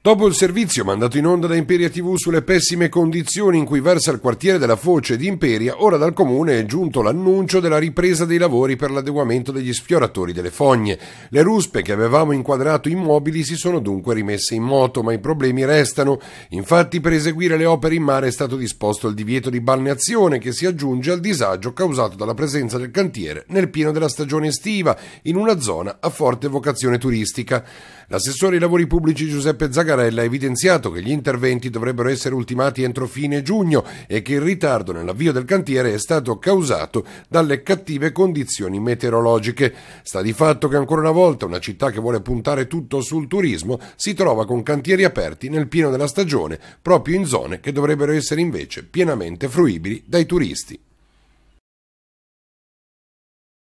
Dopo il servizio mandato in onda da Imperia TV sulle pessime condizioni in cui versa il quartiere della Foce di Imperia, ora dal comune è giunto l'annuncio della ripresa dei lavori per l'adeguamento degli sfioratori delle fogne. Le ruspe che avevamo inquadrato immobili si sono dunque rimesse in moto, ma i problemi restano. Infatti per eseguire le opere in mare è stato disposto il divieto di balneazione che si aggiunge al disagio causato dalla presenza del cantiere nel pieno della stagione estiva in una zona a forte vocazione turistica. L'assessore ai lavori pubblici Giuseppe Zagari Zagarella ha evidenziato che gli interventi dovrebbero essere ultimati entro fine giugno e che il ritardo nell'avvio del cantiere è stato causato dalle cattive condizioni meteorologiche. Sta di fatto che ancora una volta una città che vuole puntare tutto sul turismo si trova con cantieri aperti nel pieno della stagione, proprio in zone che dovrebbero essere invece pienamente fruibili dai turisti.